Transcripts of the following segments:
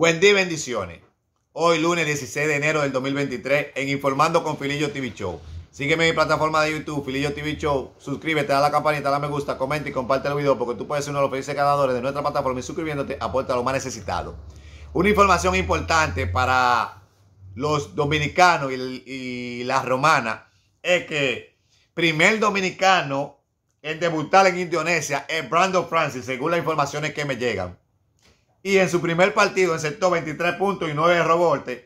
Buen día y bendiciones. Hoy lunes 16 de enero del 2023 en Informando con Filillo TV Show. Sígueme en mi plataforma de YouTube, Filillo TV Show. Suscríbete, da la campanita, da me gusta, comenta y comparte el video porque tú puedes ser uno de los felices ganadores de nuestra plataforma y suscribiéndote aporta lo más necesitado. Una información importante para los dominicanos y, las romanas es que primer dominicano en debutar en Indonesia es Brandon Francis, según las informaciones que me llegan. Y en su primer partido aceptó 23 puntos y 9 rebotes.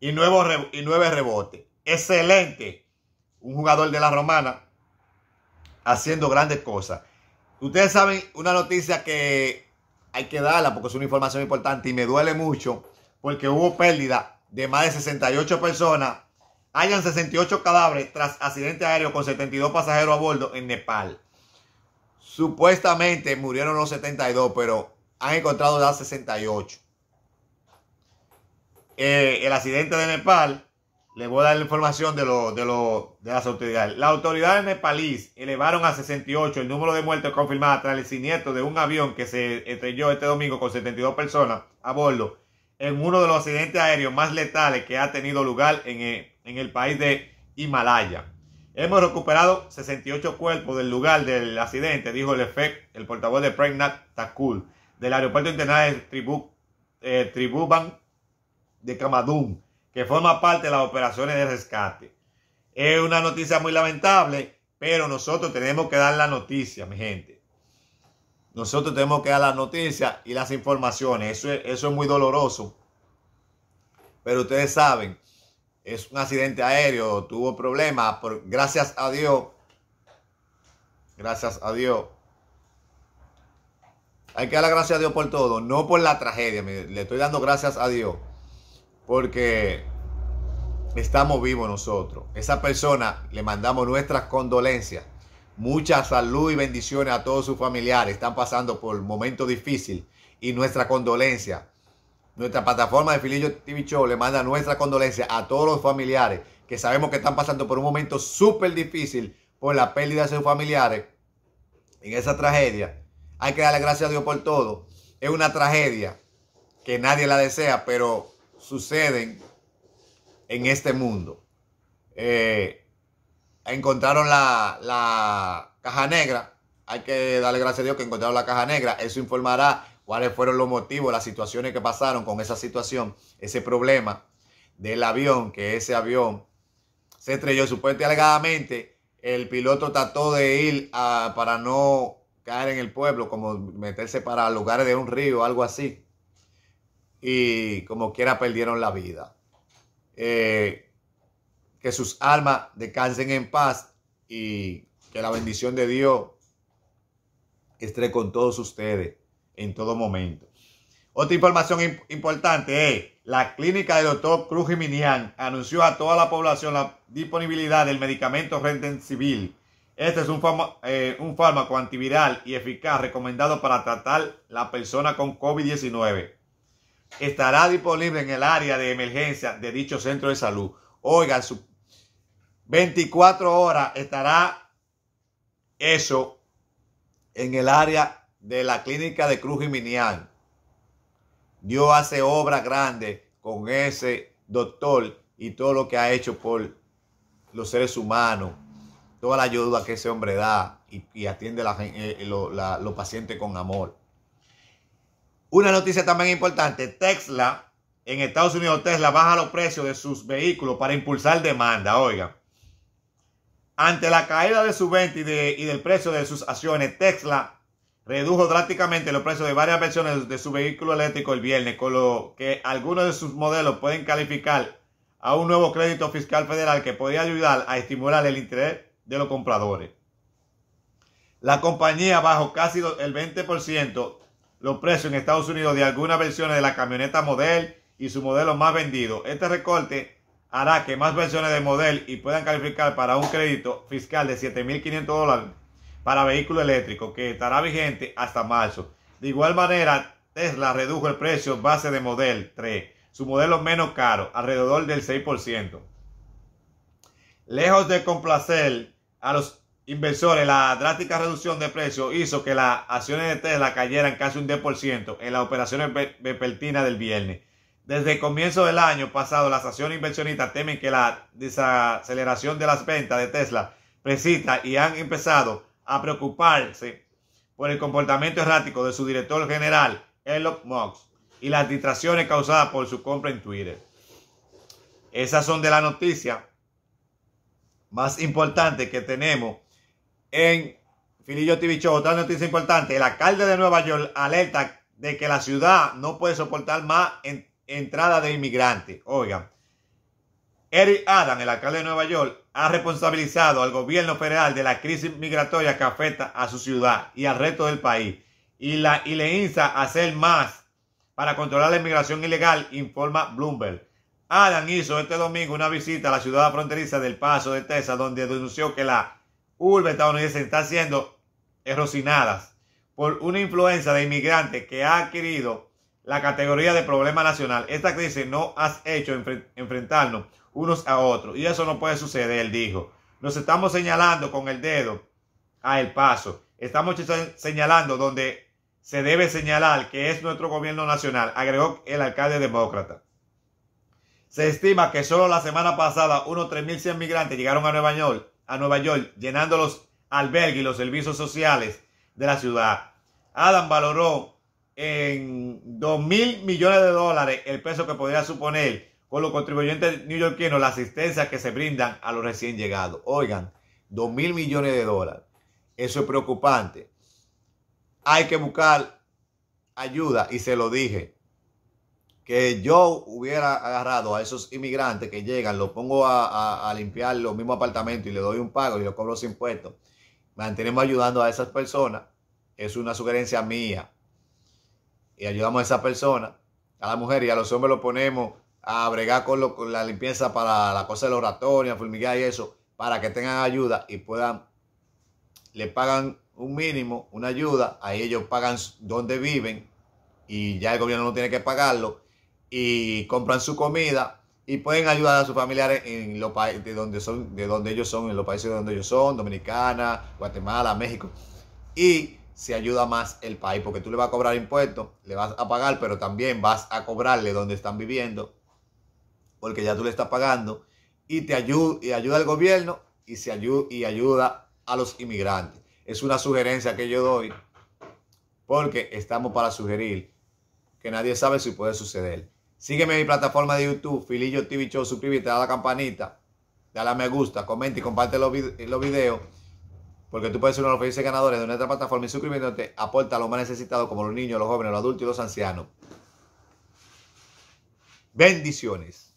Y 9, y rebotes. Excelente. Un jugador de la Romana haciendo grandes cosas. Ustedes saben una noticia que hay que darla porque es una información importante y me duele mucho porque hubo pérdida de más de 68 personas. Hayan 68 cadáveres tras accidente aéreo con 72 pasajeros a bordo en Nepal. Supuestamente murieron los 72, pero han encontrado 68. Eh, el accidente de Nepal, le voy a dar la información de, las autoridades. Las autoridades nepalíes elevaron a 68 el número de muertes confirmadas tras el siniestro de un avión que se estrelló este domingo con 72 personas a bordo en uno de los accidentes aéreos más letales que ha tenido lugar en eh, el, país de Himalaya. Hemos recuperado 68 cuerpos del lugar del accidente, dijo el, el portavoz de Pregnat Takul del Aeropuerto Internacional de tribu eh, de Camadún, que forma parte de las operaciones de rescate. Es una noticia muy lamentable, pero nosotros tenemos que dar la noticia, mi gente. Nosotros tenemos que dar la noticia y las informaciones. Eso es, muy doloroso. Pero ustedes saben, es un accidente aéreo, tuvo problemas, gracias a Dios. Gracias a Dios hay que dar gracias a Dios por todo, no por la tragedia. Le estoy dando gracias a Dios porque estamos vivos nosotros. Esa persona le mandamos nuestras condolencias. Mucha salud y bendiciones a todos sus familiares. Están pasando por un momento difícil y nuestra condolencia. Nuestra plataforma de Filillo TV Show le manda nuestra condolencia a todos los familiares que sabemos que están pasando por un momento súper difícil por la pérdida de sus familiares en esa tragedia. Hay que darle gracias a Dios por todo. Es una tragedia que nadie la desea, pero suceden en este mundo. Eh, encontraron la, la caja negra. Hay que darle gracias a Dios que encontraron la caja negra. Eso informará cuáles fueron los motivos, las situaciones que pasaron con esa situación, ese problema del avión, que ese avión se estrelló supuestamente alegadamente. El piloto trató de ir para no caer en el pueblo, como meterse para lugares de un río, algo así. Y como quiera perdieron la vida. Eh, que sus almas descansen en paz y que la bendición de Dios esté con todos ustedes en todo momento. Otra información importante es, la clínica del doctor Cruz Jiminian anunció a toda la población la disponibilidad del medicamento Renten Civil este es eh, un, fármaco antiviral y eficaz recomendado para tratar la persona con COVID-19. Estará disponible en el área de emergencia de dicho centro de salud. Oigan, 24 horas estará eso en el área de la clínica de Cruz Minial. Dios hace obra grande con ese doctor y todo lo que ha hecho por los seres humanos toda la ayuda que ese hombre da y, atiende eh, la, los pacientes con amor. Una noticia también importante, Tesla, en Estados Unidos Tesla baja los precios de sus vehículos para impulsar demanda, oiga. Ante la caída de su venta y del precio de sus acciones, Tesla redujo drásticamente los precios de varias versiones de su vehículo eléctrico el viernes, con lo que algunos de sus modelos pueden calificar a un nuevo crédito fiscal federal que podría ayudar a estimular el interés de los compradores. La compañía bajó casi el 20% los precios en Estados Unidos de algunas versiones de la camioneta Model y su modelo más vendido. Este recorte hará que más versiones de Model y puedan calificar para un crédito fiscal de 7.500 dólares para vehículo eléctrico que estará vigente hasta marzo. De igual manera, Tesla redujo el precio base de Model 3, su modelo menos caro, alrededor del 6%. Lejos de complacer a los inversores, la drástica reducción de precios hizo que las acciones de Tesla cayeran casi un 10% en las operaciones vespertinas del viernes. Desde el comienzo del año pasado, las acciones inversionistas temen que la desaceleración de las ventas de Tesla presita y han empezado a preocuparse por el comportamiento errático de su director general, Elon Musk, y las distracciones causadas por su compra en Twitter. Esas son de la noticia más importante que tenemos en Filillo TV Show. Otra noticia importante, el alcalde de Nueva York alerta de que la ciudad no puede soportar más entrada de inmigrantes. Oigan, Eric Adam, el alcalde de Nueva York, ha responsabilizado al gobierno federal de la crisis migratoria que afecta a su ciudad y al resto del país y, la, y le insta a hacer más para controlar la inmigración ilegal, informa Bloomberg. Adam hizo este domingo una visita a la ciudad fronteriza del Paso de Tesa, donde denunció que la urbe estadounidense está siendo erosionada por una influencia de inmigrantes que ha adquirido la categoría de problema nacional. Esta crisis no ha hecho enfrentarnos unos a otros y eso no puede suceder, él dijo. Nos estamos señalando con el dedo a El Paso. Estamos señalando donde se debe señalar que es nuestro gobierno nacional, agregó el alcalde demócrata. Se estima que solo la semana pasada unos 3.100 migrantes llegaron a Nueva York, a Nueva York llenando los albergues y los servicios sociales de la ciudad. Adam valoró en 2 mil millones de dólares el peso que podría suponer con los contribuyentes neoyorquinos la asistencia que se brindan a los recién llegados. Oigan, 2.000 mil millones de dólares. Eso es preocupante. Hay que buscar ayuda y se lo dije que yo hubiera agarrado a esos inmigrantes que llegan, los pongo a, limpiar los mismos apartamentos y le doy un pago y los cobro los impuestos, mantenemos ayudando a esas personas, es una sugerencia mía. Y ayudamos a esas personas, a la mujer y a los hombres los ponemos a bregar con, la limpieza para la cosa de los ratones, a fulmigar y eso, para que tengan ayuda y puedan, le pagan un mínimo, una ayuda, ahí ellos pagan donde viven y ya el gobierno no tiene que pagarlo y compran su comida y pueden ayudar a sus familiares en los países de donde son, de donde ellos son, en los países de donde ellos son, Dominicana, Guatemala, México. Y se ayuda más el país porque tú le vas a cobrar impuestos, le vas a pagar, pero también vas a cobrarle donde están viviendo porque ya tú le estás pagando y te ayuda y ayuda al gobierno y se y ayuda a los inmigrantes. Es una sugerencia que yo doy porque estamos para sugerir que nadie sabe si puede suceder. Sígueme en mi plataforma de YouTube, Filillo TV Show, suscríbete, a la campanita, dale a me gusta, comenta y comparte los, videos, porque tú puedes ser uno de los felices ganadores de nuestra plataforma y suscribiéndote aporta a los más necesitados como los niños, los jóvenes, los adultos y los ancianos. Bendiciones.